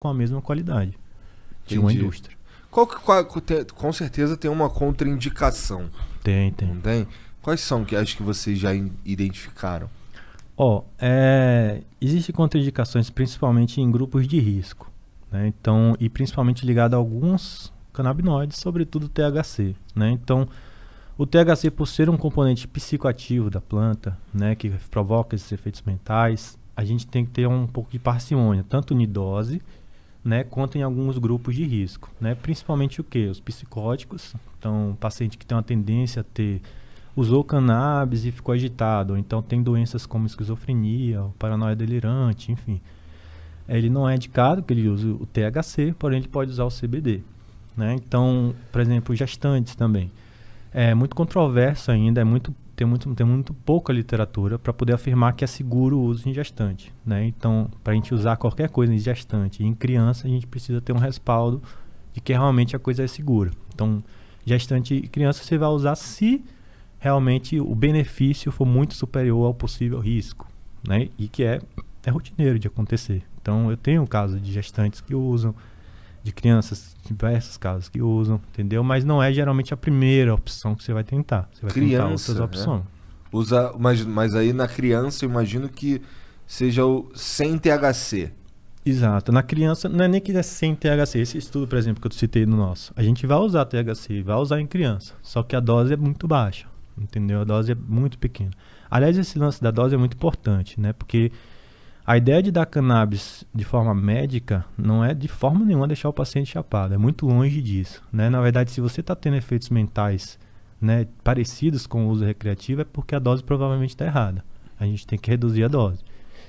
com a mesma qualidade Entendi. de uma indústria. Qual, qual, com certeza tem uma contraindicação. Tem, tem. Não tem? Quais são que acho que vocês já identificaram? Ó, oh, é, existe contraindicações principalmente em grupos de risco, né? Então, e principalmente ligado a alguns canabinoides, sobretudo THC, né? Então, o THC por ser um componente psicoativo da planta, né, que provoca esses efeitos mentais, a gente tem que ter um pouco de parcimônia, tanto em dose né, quanto em alguns grupos de risco, né? Principalmente o que? Os psicóticos, então paciente que tem uma tendência a ter usou cannabis e ficou agitado, ou então tem doenças como esquizofrenia, paranoia delirante, enfim. Ele não é indicado que ele use o THC, porém ele pode usar o CBD, né? Então, por exemplo, gestantes também. É muito controverso ainda, é muito tem muito, tem muito pouca literatura para poder afirmar que é seguro o uso em gestante. Né? Então, para a gente usar qualquer coisa em gestante em criança, a gente precisa ter um respaldo de que realmente a coisa é segura. Então, gestante e criança você vai usar se realmente o benefício for muito superior ao possível risco. Né? E que é, é rotineiro de acontecer. Então, eu tenho casos de gestantes que usam de crianças, diversas casas que usam, entendeu? Mas não é geralmente a primeira opção que você vai tentar. Você vai criança, tentar outras é. opções. É. Usa, mas, mas aí na criança, imagino que seja o sem THC. Exato. Na criança, não é nem que é sem THC. Esse estudo, por exemplo, que eu citei no nosso, a gente vai usar THC, vai usar em criança. Só que a dose é muito baixa, entendeu? A dose é muito pequena. Aliás, esse lance da dose é muito importante, né? Porque a ideia de dar cannabis de forma médica não é de forma nenhuma deixar o paciente chapado, é muito longe disso. Né? Na verdade, se você está tendo efeitos mentais né, parecidos com o uso recreativo, é porque a dose provavelmente está errada. A gente tem que reduzir a dose.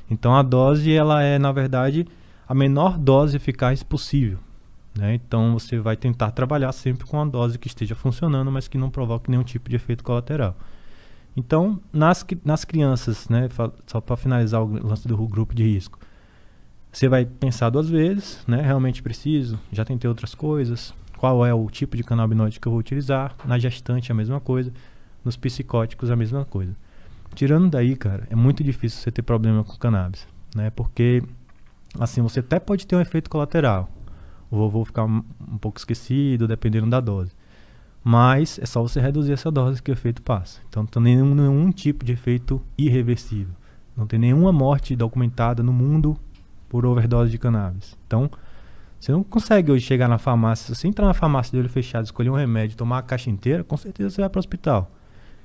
Então, a dose ela é, na verdade, a menor dose eficaz possível. Né? Então, você vai tentar trabalhar sempre com a dose que esteja funcionando, mas que não provoque nenhum tipo de efeito colateral. Então, nas, nas crianças, né, só para finalizar o lance do grupo de risco, você vai pensar duas vezes, né, realmente preciso, já tentei outras coisas, qual é o tipo de canabinoide que eu vou utilizar, na gestante é a mesma coisa, nos psicóticos a mesma coisa. Tirando daí, cara, é muito difícil você ter problema com cannabis, né, porque, assim, você até pode ter um efeito colateral, o vovô ficar um, um pouco esquecido, dependendo da dose mas é só você reduzir essa dose que o efeito passa. Então não tem nenhum, nenhum tipo de efeito irreversível. Não tem nenhuma morte documentada no mundo por overdose de cannabis. Então, você não consegue hoje chegar na farmácia, se você entrar na farmácia de olho fechado, escolher um remédio, tomar a caixa inteira, com certeza você vai para o hospital.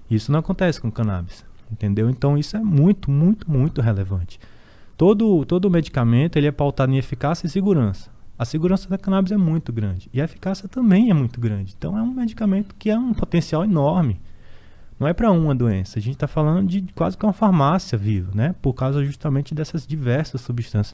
Isso não acontece com cannabis, entendeu? Então isso é muito, muito, muito relevante. Todo, todo medicamento ele é pautado em eficácia e segurança a segurança da cannabis é muito grande e a eficácia também é muito grande. Então é um medicamento que é um potencial enorme. Não é para uma doença, a gente está falando de quase que uma farmácia viva, né? Por causa justamente dessas diversas substâncias.